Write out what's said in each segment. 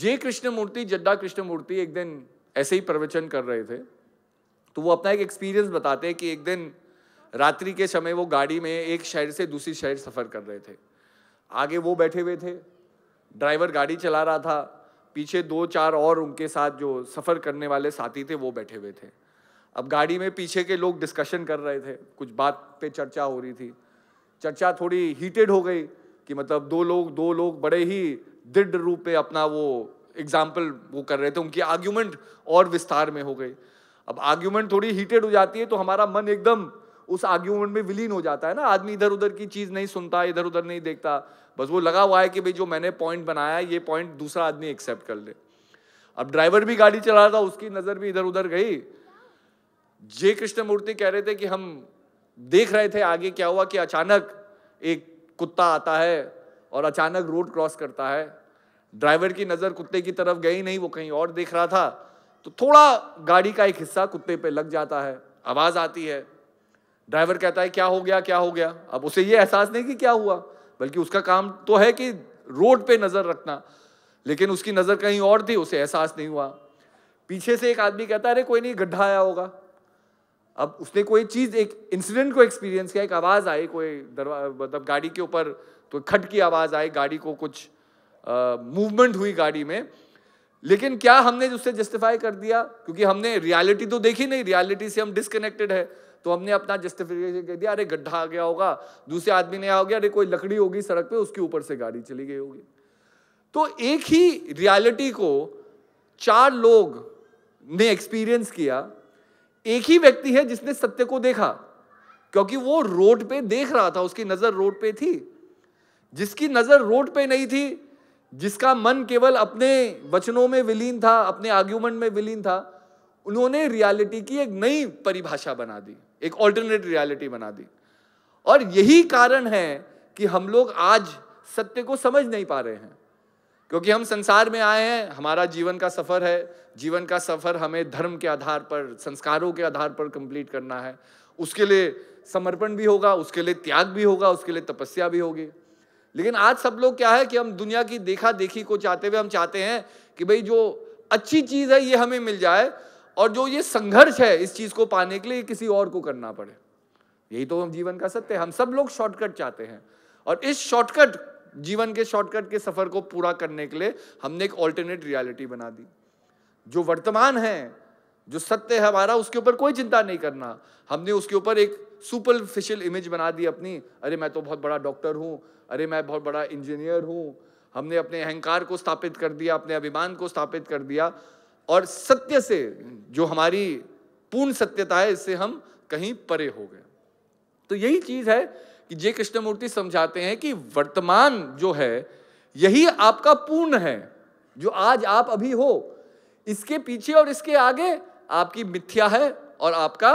जे Krishnamurthy Jeddah Krishnamurthy एक दिन ऐसे ही प्रवचन कर रहे थे तो वो अपना एक एक्सपीरियंस बताते हैं कि एक दिन रात्रि के समय वो गाड़ी में एक शहर से दूसरी शहर सफ़र कर रहे थे आगे वो बैठे हुए थे ड्राइवर गाड़ी चला रहा था पीछे दो चार और उनके साथ जो सफ़र करने वाले साथी थे वो बैठे हुए थे अब गाड़ी में पीछे के लोग डिस्कशन कर रहे थे कुछ बात पे चर्चा हो रही थी चर्चा थोड़ी हीटेड हो गई कि मतलब दो लोग दो लोग बड़े ही दृढ़ रूप पे अपना वो एग्जाम्पल वो कर रहे थे उनकी आर्ग्यूमेंट और विस्तार में हो गई अब आर्ग्यूमेंट थोड़ी हीटेड हो जाती है तो हमारा मन एकदम उस आर्ग्यूमेंट में विलीन हो जाता है ना आदमी इधर उधर की चीज़ नहीं सुनता इधर उधर नहीं देखता बस वो लगा हुआ है कि भाई जो मैंने पॉइंट बनाया ये पॉइंट दूसरा आदमी एक्सेप्ट कर ले अब ड्राइवर भी गाड़ी चला रहा था उसकी नज़र भी इधर उधर गई जे कृष्णमूर्ति कह रहे थे कि हम देख रहे थे आगे क्या हुआ कि अचानक एक कुत्ता आता है और अचानक रोड क्रॉस करता है ड्राइवर की नज़र कुत्ते की तरफ गई नहीं वो कहीं और देख रहा था तो थोड़ा गाड़ी का एक हिस्सा कुत्ते पे लग जाता है आवाज़ आती है ड्राइवर कहता है क्या हो गया क्या हो गया अब उसे ये एहसास नहीं कि क्या हुआ बल्कि उसका काम तो है कि रोड पे नज़र रखना लेकिन उसकी नज़र कहीं और थी उसे एहसास नहीं हुआ पीछे से एक आदमी कहता है अरे कोई नहीं गड्ढा आया होगा अब उसने कोई चीज़ एक इंसिडेंट को एक्सपीरियंस किया एक आवाज़ आई कोई दरवा मतलब गाड़ी के ऊपर तो खट की आवाज़ आई गाड़ी को कुछ मूवमेंट हुई गाड़ी में लेकिन क्या हमने उससे जस्टिफाई कर दिया क्योंकि हमने रियलिटी तो देखी नहीं रियलिटी से हम डिस्कनेक्टेड है तो हमने अपना जस्टिफिकेशन कह दिया अरे गड्ढा आ गया होगा दूसरे आदमी ने आ गया अरे कोई लकड़ी होगी सड़क पे उसके ऊपर से गाड़ी चली गई होगी तो एक ही रियलिटी को चार लोग ने एक्सपीरियंस किया एक ही व्यक्ति है जिसने सत्य को देखा क्योंकि वो रोड पे देख रहा था उसकी नज़र रोड पे थी जिसकी नज़र रोड पे नहीं थी जिसका मन केवल अपने वचनों में विलीन था अपने आर्ग्यूमेंट में विलीन था उन्होंने रियलिटी की एक नई परिभाषा बना दी एक ऑल्टरनेट रियलिटी बना दी और यही कारण है कि हम लोग आज सत्य को समझ नहीं पा रहे हैं क्योंकि हम संसार में आए हैं हमारा जीवन का सफ़र है जीवन का सफ़र हमें धर्म के आधार पर संस्कारों के आधार पर कंप्लीट करना है उसके लिए समर्पण भी होगा उसके लिए त्याग भी होगा उसके लिए तपस्या भी होगी लेकिन आज सब लोग क्या है कि हम दुनिया की देखा देखी को चाहते हुए हम चाहते हैं कि भाई जो अच्छी चीज़ है ये हमें मिल जाए और जो ये संघर्ष है इस चीज़ को पाने के लिए किसी और को करना पड़े यही तो हम जीवन का सत्य है हम सब लोग शॉर्टकट चाहते हैं और इस शॉर्टकट जीवन के शॉर्टकट के सफर को पूरा करने के लिए हमने एक ऑल्टरनेट रियलिटी बना दी जो वर्तमान है जो सत्य है हमारा उसके ऊपर कोई चिंता नहीं करना हमने उसके ऊपर एक सुपरफिशियल इमेज बना दी अपनी अरे मैं तो बहुत बड़ा डॉक्टर हूँ अरे मैं बहुत बड़ा इंजीनियर हूं हमने अपने अहंकार को स्थापित कर दिया अपने अभिमान को स्थापित कर दिया और सत्य से जो हमारी पूर्ण सत्यता है इससे हम कहीं परे हो गए तो यही चीज है कि जय कृष्णमूर्ति समझाते हैं कि वर्तमान जो है यही आपका पूर्ण है जो आज आप अभी हो इसके पीछे और इसके आगे आपकी मिथ्या है और आपका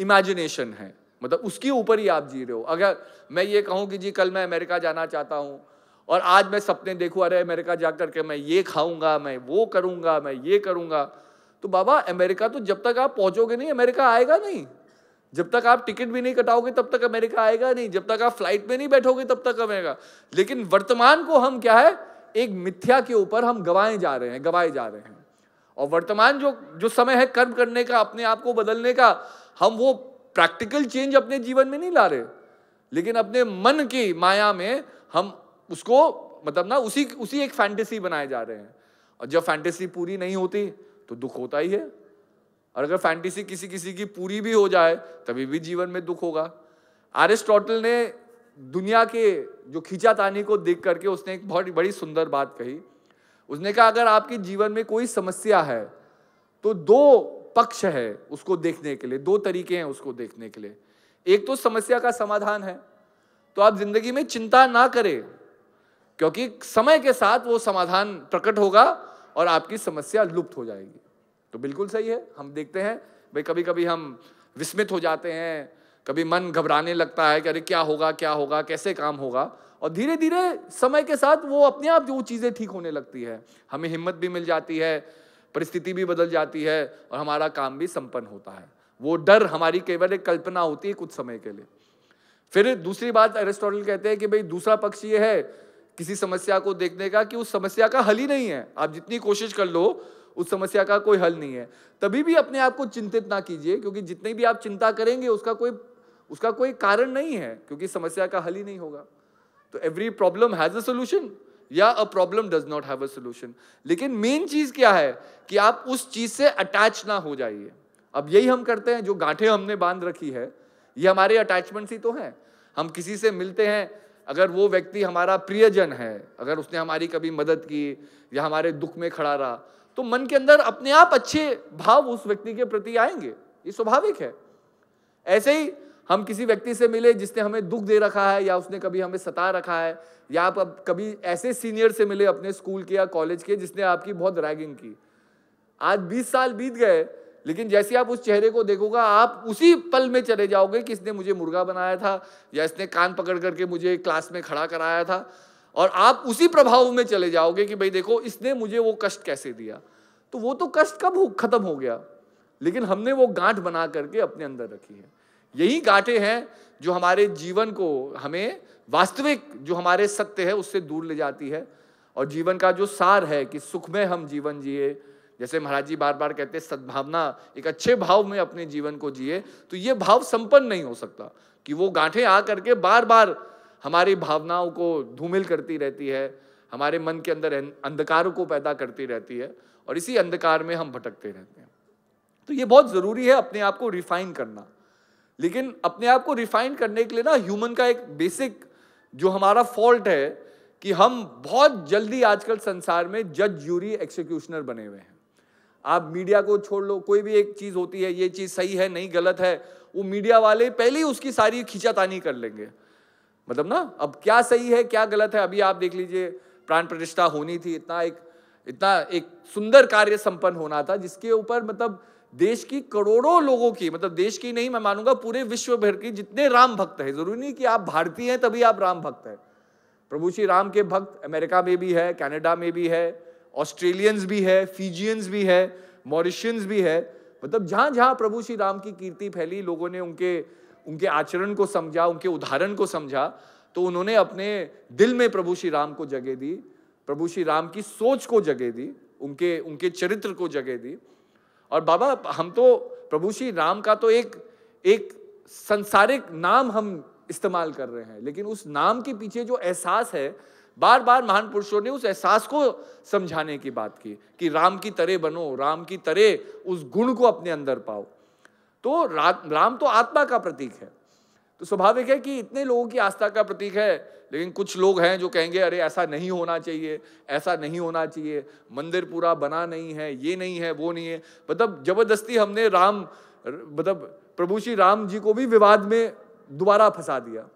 इमेजिनेशन है मतलब उसके ऊपर ही आप जी रहे हो अगर मैं ये कहूँ कि जी कल मैं अमेरिका जाना चाहता हूँ और आज मैं सपने देखूँ अरे अमेरिका जा कर के मैं ये खाऊंगा मैं वो करूँगा मैं ये करूँगा तो बाबा अमेरिका तो जब तक आप पहुँचोगे नहीं अमेरिका आएगा नहीं जब तक आप टिकट भी नहीं कटाओगे तब तक अमेरिका आएगा नहीं जब तक आप फ्लाइट में नहीं बैठोगे तब तक अमेरिका लेकिन वर्तमान को हम क्या है एक मिथ्या के ऊपर हम गवाए जा रहे हैं गवाए जा रहे हैं और वर्तमान जो जो समय है कर्म करने का अपने आप को बदलने का हम वो प्रैक्टिकल चेंज अपने जीवन में नहीं ला रहे लेकिन अपने मन की माया में हम उसको मतलब ना उसी उसी एक फैंटेसी बनाए जा रहे हैं और जब फैंटेसी पूरी नहीं होती तो दुख होता ही है और अगर फैंटेसी किसी किसी की पूरी भी हो जाए तभी भी जीवन में दुख होगा एरिस्टोटल ने दुनिया के जो खींचातानी को देख करके उसने एक बहुत बड़ी सुंदर बात कही उसने कहा अगर आपके जीवन में कोई समस्या है तो दो पक्ष है उसको देखने के लिए दो तरीके हैं उसको देखने के लिए एक तो समस्या का समाधान है तो आप जिंदगी में चिंता ना करें क्योंकि समय के साथ वो समाधान प्रकट होगा और आपकी समस्या लुप्त हो जाएगी तो बिल्कुल सही है हम देखते हैं भाई कभी कभी हम विस्मित हो जाते हैं कभी मन घबराने लगता है कि अरे क्या होगा क्या होगा कैसे काम होगा और धीरे धीरे समय के साथ वो अपने आप जो चीज़ें ठीक होने लगती है हमें हिम्मत भी मिल जाती है परिस्थिति भी बदल जाती है और हमारा काम भी संपन्न होता है वो डर हमारी केवल एक कल्पना होती है कुछ समय के लिए फिर दूसरी बात अरिस्टोटल कहते हैं कि भाई दूसरा पक्ष ये है किसी समस्या को देखने का कि उस समस्या का हल ही नहीं है आप जितनी कोशिश कर लो उस समस्या का कोई हल नहीं है तभी भी अपने आप को चिंतित ना कीजिए क्योंकि जितनी भी आप चिंता करेंगे उसका कोई उसका कोई कारण नहीं है क्योंकि समस्या का हल ही नहीं होगा तो every problem has a solution या a problem does not have a solution लेकिन मेन चीज क्या है कि आप उस चीज से अटैच ना हो जाइए अब यही हम करते हैं जो गांठे हमने बांध रखी है ये हमारे अटैचमेंट ही तो हैं हम किसी से मिलते हैं अगर वो व्यक्ति हमारा प्रियजन है अगर उसने हमारी कभी मदद की या हमारे दुख में खड़ा रहा तो मन के अंदर अपने आप अच्छे भाव उस व्यक्ति के प्रति आएंगे ये स्वाभाविक है ऐसे ही हम किसी व्यक्ति से मिले जिसने हमें दुख दे रखा है या उसने कभी हमें सता रखा है या आप अब कभी ऐसे सीनियर से मिले अपने स्कूल के या कॉलेज के जिसने आपकी बहुत रैगिंग की आज 20 साल बीत गए लेकिन जैसे आप उस चेहरे को देखोगा आप उसी पल में चले जाओगे कि इसने मुझे मुर्गा बनाया था या इसने कान पकड़ करके मुझे क्लास में खड़ा कराया था और आप उसी प्रभाव में चले जाओगे कि भाई देखो इसने मुझे वो कष्ट कैसे दिया तो वो तो कष्ट कब खत्म हो गया लेकिन हमने वो गांठ बना करके अपने अंदर रखी है यही गांठे हैं जो हमारे जीवन को हमें वास्तविक जो हमारे सत्य है उससे दूर ले जाती है और जीवन का जो सार है कि सुख में हम जीवन जिए जैसे महाराज जी बार बार कहते हैं सद्भावना एक अच्छे भाव में अपने जीवन को जिए तो ये भाव संपन्न नहीं हो सकता कि वो गांठे आ करके बार बार हमारी भावनाओं को धूमिल करती रहती है हमारे मन के अंदर अंधकारों को पैदा करती रहती है और इसी अंधकार में हम भटकते रहते हैं तो ये बहुत ज़रूरी है अपने आप को रिफाइन करना लेकिन अपने आप को रिफाइन करने के लिए ना ह्यूमन का एक बेसिक जो हमारा फॉल्ट है कि हम बहुत जल्दी आजकल संसार में जज जूरी एक्सिक्यूशनर बने हुए हैं आप मीडिया को छोड़ लो कोई भी एक चीज़ होती है ये चीज़ सही है नहीं गलत है वो मीडिया वाले पहले ही उसकी सारी खींचातानी कर लेंगे मतलब ना अब क्या सही है क्या गलत है अभी आप देख लीजिए प्राण प्रतिष्ठा होनी थी इतना एक इतना एक सुंदर कार्य संपन्न होना था जिसके ऊपर मतलब देश की करोड़ों लोगों की मतलब देश की नहीं मैं मानूंगा पूरे विश्व भर की जितने राम भक्त है जरूरी नहीं कि आप भारतीय हैं तभी आप राम भक्त हैं प्रभु श्री राम के भक्त अमेरिका में भी है कनाडा में भी है ऑस्ट्रेलियंस भी है फिजियंस भी है मॉरिशियंस भी है मतलब जहां जहां प्रभु श्री राम की कीर्ति फैली लोगों ने उनके उनके आचरण को समझा उनके उदाहरण को समझा तो उन्होंने अपने दिल में प्रभु श्री राम को जगह दी प्रभु श्री राम की सोच को जगह दी उनके उनके चरित्र को जगह दी और बाबा हम तो प्रभु श्री राम का तो एक एक संसारिक नाम हम इस्तेमाल कर रहे हैं लेकिन उस नाम के पीछे जो एहसास है बार बार महान पुरुषों ने उस एहसास को समझाने की बात की कि राम की तरह बनो राम की तरह उस गुण को अपने अंदर पाओ तो रा, राम तो आत्मा का प्रतीक है तो स्वाभाविक है कि इतने लोगों की आस्था का प्रतीक है लेकिन कुछ लोग हैं जो कहेंगे अरे ऐसा नहीं होना चाहिए ऐसा नहीं होना चाहिए मंदिर पूरा बना नहीं है ये नहीं है वो नहीं है मतलब जबरदस्ती हमने राम मतलब प्रभु श्री राम जी को भी विवाद में दोबारा फंसा दिया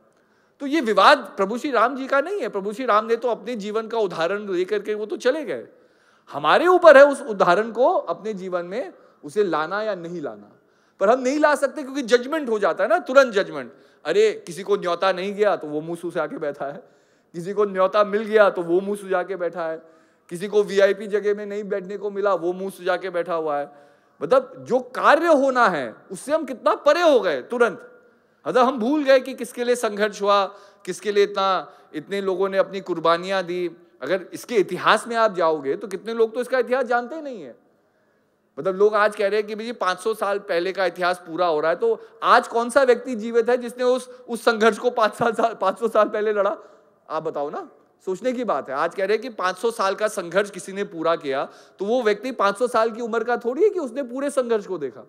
तो ये विवाद प्रभु श्री राम जी का नहीं है प्रभु श्री राम ने तो अपने जीवन का उदाहरण लेकर के वो तो चले गए हमारे ऊपर है उस उदाहरण को अपने जीवन में उसे लाना या नहीं लाना पर हम नहीं ला सकते क्योंकि जजमेंट हो जाता है ना तुरंत जजमेंट अरे किसी को न्योता नहीं गया तो वो मुंह सुझा के बैठा है किसी को न्योता मिल गया तो वो मुंह सुझा के बैठा है किसी को वीआईपी जगह में नहीं बैठने को मिला वो मुंह सुझा के बैठा हुआ है मतलब जो कार्य होना है उससे हम कितना परे हो गए तुरंत मतलब हम भूल गए कि किसके लिए संघर्ष हुआ किसके लिए इतना इतने लोगों ने अपनी कुर्बानियां दी अगर इसके इतिहास में आप जाओगे तो कितने लोग तो इसका इतिहास जानते ही नहीं है मतलब लोग आज कह रहे हैं कि पांच 500 साल पहले का इतिहास पूरा हो रहा है तो आज कौन सा व्यक्ति जीवित है जिसने उस उस संघर्ष को पाँच साल साल सौ साल पहले लड़ा आप बताओ ना सोचने की बात है आज कह रहे हैं कि 500 साल का संघर्ष किसी ने पूरा किया तो वो व्यक्ति 500 साल की उम्र का थोड़ी है कि उसने पूरे संघर्ष को देखा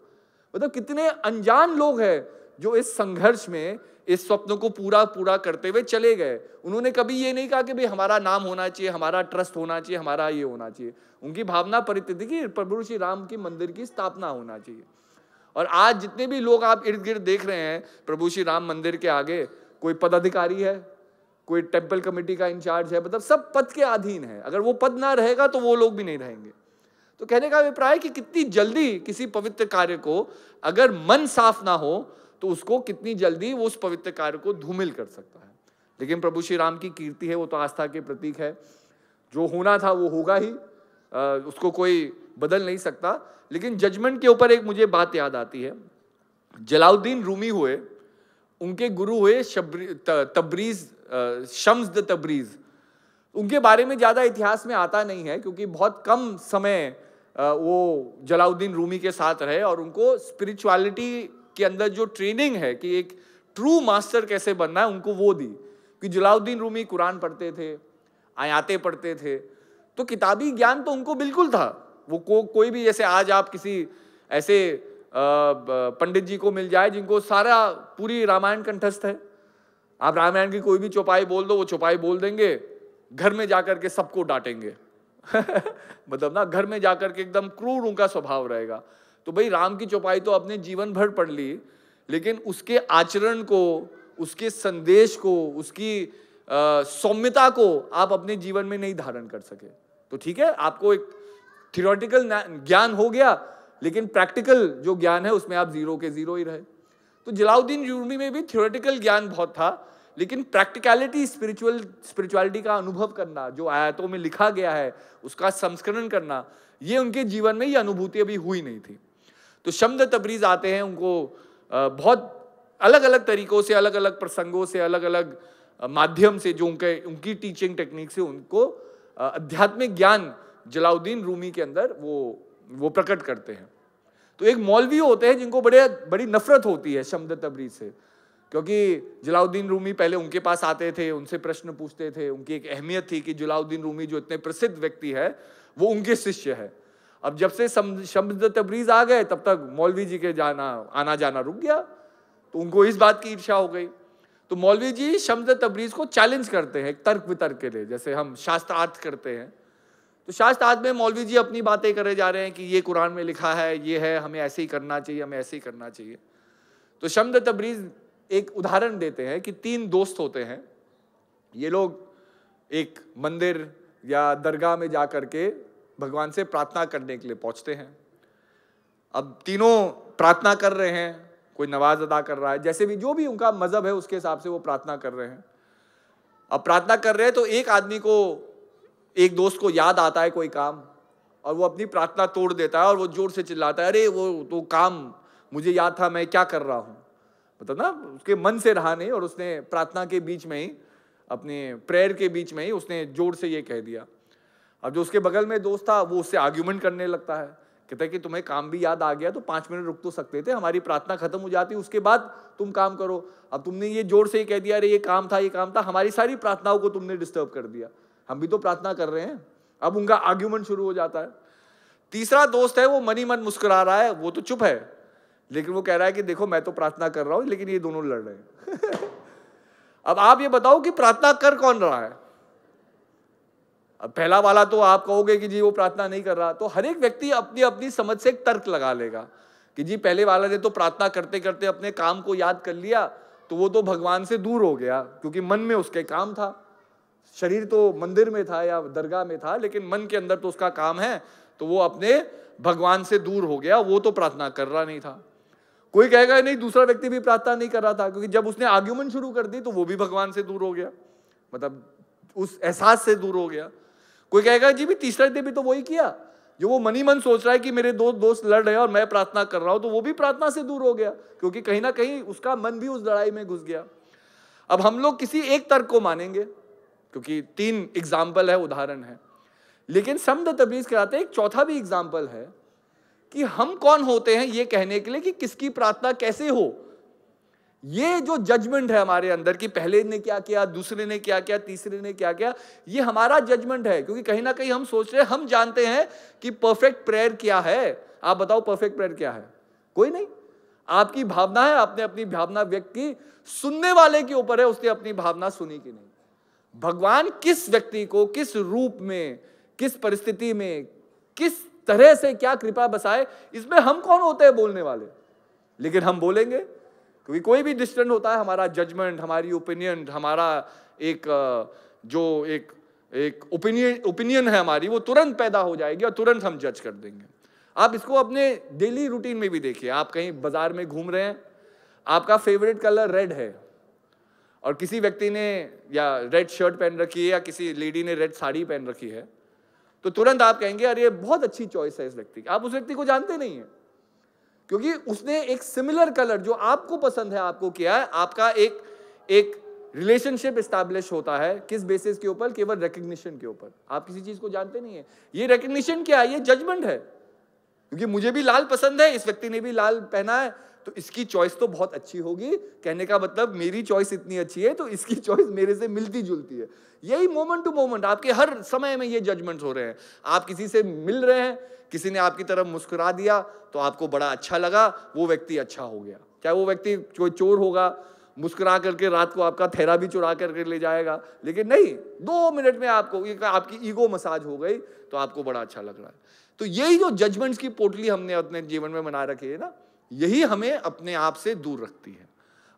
मतलब कितने अनजान लोग हैं जो इस संघर्ष में इस स्वप्न को पूरा पूरा करते हुए चले गए उन्होंने कभी ये नहीं कहा कि भाई हमारा नाम होना चाहिए हमारा ट्रस्ट होना चाहिए हमारा ये होना चाहिए उनकी भावना परिस्थिति की प्रभु श्री राम के मंदिर की स्थापना होना चाहिए और आज जितने भी लोग आप इर्द गिर्द देख रहे हैं प्रभु श्री राम मंदिर के आगे कोई पदाधिकारी है कोई टेम्पल कमेटी का इंचार्ज है मतलब सब पद के अधीन है अगर वो पद ना रहेगा तो वो लोग भी नहीं रहेंगे तो कहने का अभिप्राय कि कितनी जल्दी किसी पवित्र कार्य को अगर मन साफ ना हो तो उसको कितनी जल्दी वो उस पवित्र कार्य को धूमिल कर सकता है लेकिन प्रभु श्री राम की कीर्ति है वो तो आस्था के प्रतीक है जो होना था वो होगा ही आ, उसको कोई बदल नहीं सकता लेकिन जजमेंट के ऊपर एक मुझे बात याद आती है जलाउद्दीन रूमी हुए उनके गुरु हुए तबरीज शम्स द तबरीज उनके बारे में ज़्यादा इतिहास में आता नहीं है क्योंकि बहुत कम समय वो जलाउद्दीन रूमी के साथ रहे और उनको स्पिरिचुअलिटी के अंदर जो ट्रेनिंग है कि एक ट्रू मास्टर कैसे बनना है उनको वो दी कि जलाउद्दीन रूमी कुरान पढ़ते थे आयाते पढ़ते थे तो किताबी ज्ञान तो उनको बिल्कुल था वो को कोई भी जैसे आज आप किसी ऐसे पंडित जी को मिल जाए जिनको सारा पूरी रामायण कंठस्थ है आप रामायण की कोई भी चौपाई बोल दो वो चौपाई बोल देंगे घर में जाकर के सबको डांटेंगे मतलब ना घर में जाकर के एकदम क्रूर उनका स्वभाव रहेगा तो भाई राम की चौपाई तो अपने जीवन भर पढ़ ली लेकिन उसके आचरण को उसके संदेश को उसकी सौम्यता को आप अपने जीवन में नहीं धारण कर सके तो ठीक है आपको एक थियोरटिकल ज्ञान हो गया लेकिन प्रैक्टिकल जो ज्ञान है उसमें आप जीरो के जीरो ही रहे तो जलाउद्दीन यूर्मी में भी थियोरटिकल ज्ञान बहुत था लेकिन प्रैक्टिकलिटी स्पिरिचुअल स्पिरिचुअलिटी का अनुभव करना जो आयातों में लिखा गया है उसका संस्करण करना ये उनके जीवन में ये अनुभूति अभी हुई नहीं थी तो शमद तबरीज़ आते हैं उनको बहुत अलग अलग तरीक़ों से अलग अलग प्रसंगों से अलग अलग माध्यम से जो उनके उनकी टीचिंग टेक्निक से उनको आध्यात्मिक ज्ञान जलाउद्दीन रूमी के अंदर वो वो प्रकट करते हैं तो एक मौलवी होते हैं जिनको बड़े बड़ी नफरत होती है शमद तबरीज से क्योंकि जलाउद्दीन रूमी पहले उनके पास आते थे उनसे प्रश्न पूछते थे उनकी एक अहमियत थी कि जलाउद्दीन रूमी जो इतने प्रसिद्ध व्यक्ति है वो उनके शिष्य है अब जब से शब्द तबरीज आ गए तब तक मौलवी जी के जाना आना जाना रुक गया तो उनको इस बात की ईर्षा हो गई तो मौलवी जी शब्द तबरीज को चैलेंज करते हैं तर्क वितर्क के लिए जैसे हम शास्त्रार्थ करते हैं तो शास्त्रार्थ में मौलवी जी अपनी बातें करे जा रहे हैं कि ये कुरान में लिखा है ये है हमें ऐसे ही करना चाहिए हमें ऐसे ही करना चाहिए तो शम्द तबरीज एक उदाहरण देते हैं कि तीन दोस्त होते हैं ये लोग एक मंदिर या दरगाह में जा करके भगवान से प्रार्थना करने के लिए पहुंचते हैं अब तीनों प्रार्थना कर रहे हैं कोई नवाज अदा कर रहा है जैसे भी जो भी उनका मजहब है उसके हिसाब से वो प्रार्थना कर रहे हैं अब प्रार्थना कर रहे हैं तो एक आदमी को एक दोस्त को याद आता है कोई काम और वो अपनी प्रार्थना तोड़ देता है और वो जोर से चिल्लाता है अरे वो तो काम मुझे याद था मैं क्या कर रहा हूँ मतलब ना उसके मन से रहा नहीं और उसने प्रार्थना के बीच में ही अपने प्रेयर के बीच में ही उसने जोर से ये कह दिया अब जो उसके बगल में दोस्त था वो उससे आर्ग्यूमेंट करने लगता है कहता है कि तुम्हें काम भी याद आ गया तो पांच मिनट रुक तो सकते थे हमारी प्रार्थना खत्म हो जाती उसके बाद तुम काम करो अब तुमने ये जोर से ही कह दिया अरे ये काम था ये काम था हमारी सारी प्रार्थनाओं को तुमने डिस्टर्ब कर दिया हम भी तो प्रार्थना कर रहे हैं अब उनका आर्ग्यूमेंट शुरू हो जाता है तीसरा दोस्त है वो मनी मन मुस्कुरा रहा है वो तो चुप है लेकिन वो कह रहा है कि देखो मैं तो प्रार्थना कर रहा हूँ लेकिन ये दोनों लड़ रहे हैं अब आप ये बताओ कि प्रार्थना कर कौन रहा है पहला वाला तो आप कहोगे कि जी वो प्रार्थना नहीं कर रहा तो हर एक व्यक्ति अपनी अपनी समझ से एक तर्क लगा लेगा कि जी पहले वाला ने तो प्रार्थना करते करते अपने काम को याद कर लिया तो वो तो भगवान से दूर हो गया क्योंकि मन में उसके काम था शरीर तो मंदिर में था या दरगाह में था लेकिन मन के अंदर तो उसका काम है तो वो अपने भगवान से दूर हो गया वो तो प्रार्थना कर रहा नहीं था कोई कहेगा नहीं दूसरा व्यक्ति भी प्रार्थना नहीं कर रहा था क्योंकि जब उसने आर्ग्यूमेंट शुरू कर दी तो वो भी भगवान से दूर हो गया मतलब उस एहसास से दूर हो गया कोई कहेगा जी भी तीसरा दिन भी तो वही किया जो वो मनी मन सोच रहा है कि मेरे दो दोस्त लड़ रहे हैं और मैं प्रार्थना कर रहा हूं तो वो भी प्रार्थना से दूर हो गया क्योंकि कहीं ना कहीं उसका मन भी उस लड़ाई में घुस गया अब हम लोग किसी एक तर्क को मानेंगे क्योंकि तीन एग्जाम्पल है उदाहरण है लेकिन समद तबीज कराते एक चौथा भी एग्जाम्पल है कि हम कौन होते हैं ये कहने के लिए कि किसकी प्रार्थना कैसे हो ये जो जजमेंट है हमारे अंदर कि पहले ने क्या किया दूसरे ने क्या किया तीसरे ने क्या किया ये हमारा जजमेंट है क्योंकि कहीं ना कहीं हम सोच रहे हम जानते हैं कि परफेक्ट प्रेयर क्या है आप बताओ परफेक्ट प्रेयर क्या है कोई नहीं आपकी भावना है आपने अपनी भावना व्यक्त की सुनने वाले के ऊपर है उसने अपनी भावना सुनी कि नहीं भगवान किस व्यक्ति को किस रूप में किस परिस्थिति में किस तरह से क्या कृपा बसाए इसमें हम कौन होते हैं बोलने वाले लेकिन हम बोलेंगे क्योंकि कोई भी डिस्टेंट होता है हमारा जजमेंट हमारी ओपिनियन हमारा एक जो एक एक ओपिनियन ओपिनियन है हमारी वो तुरंत पैदा हो जाएगी और तुरंत हम जज कर देंगे आप इसको अपने डेली रूटीन में भी देखिए आप कहीं बाजार में घूम रहे हैं आपका फेवरेट कलर रेड है और किसी व्यक्ति ने या रेड शर्ट पहन रखी है या किसी लेडी ने रेड साड़ी पहन रखी है तो तुरंत आप कहेंगे अरे बहुत अच्छी चॉइस है इस व्यक्ति की आप उस व्यक्ति को जानते नहीं हैं क्योंकि उसने एक सिमिलर कलर जो आपको पसंद है आपको किया है आपका एक एक रिलेशनशिप स्टैब्लिश होता है किस बेसिस के ऊपर केवल रिकग्निशन के ऊपर आप किसी चीज को जानते नहीं है ये रिकग्निशन क्या है ये जजमेंट है क्योंकि मुझे भी लाल पसंद है इस व्यक्ति ने भी लाल पहना है तो इसकी चॉइस तो बहुत अच्छी होगी कहने का मतलब मेरी चॉइस इतनी अच्छी है तो इसकी चॉइस मेरे से मिलती जुलती है यही मोमेंट टू मोमेंट आपके हर समय में ये जजमेंट्स हो रहे हैं आप किसी से मिल रहे हैं किसी ने आपकी तरफ मुस्कुरा दिया तो आपको बड़ा अच्छा लगा वो व्यक्ति अच्छा हो गया चाहे वो व्यक्ति कोई चोर होगा मुस्कुरा करके रात को आपका थेरा भी चुरा करके ले जाएगा लेकिन नहीं दो मिनट में आपको आपकी ईगो मसाज हो गई तो आपको बड़ा अच्छा लग रहा है तो यही जो जजमेंट्स की पोटली हमने अपने जीवन में बना रखी है ना यही हमें अपने आप से दूर रखती है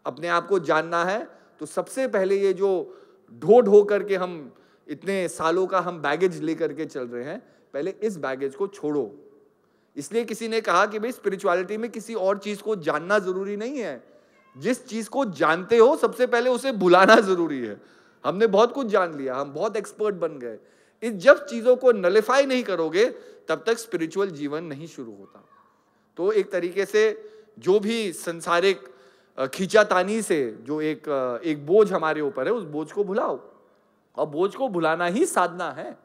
अपने आप को जानना है तो सबसे पहले ये जो ढो ढो करके हम इतने सालों का हम बैगेज लेकर के चल रहे हैं पहले इस बैगेज को छोड़ो इसलिए किसी ने कहा कि भाई स्पिरिचुअलिटी में किसी और चीज को जानना जरूरी नहीं है जिस चीज को जानते हो सबसे पहले उसे बुलाना जरूरी है हमने बहुत कुछ जान लिया हम बहुत एक्सपर्ट बन गए इस जब चीजों को नलिफाई नहीं करोगे तब तक स्पिरिचुअल जीवन नहीं शुरू होता तो एक तरीके से जो भी संसारिक खींचातानी से जो एक एक बोझ हमारे ऊपर है उस बोझ को भुलाओ और बोझ को भुलाना ही साधना है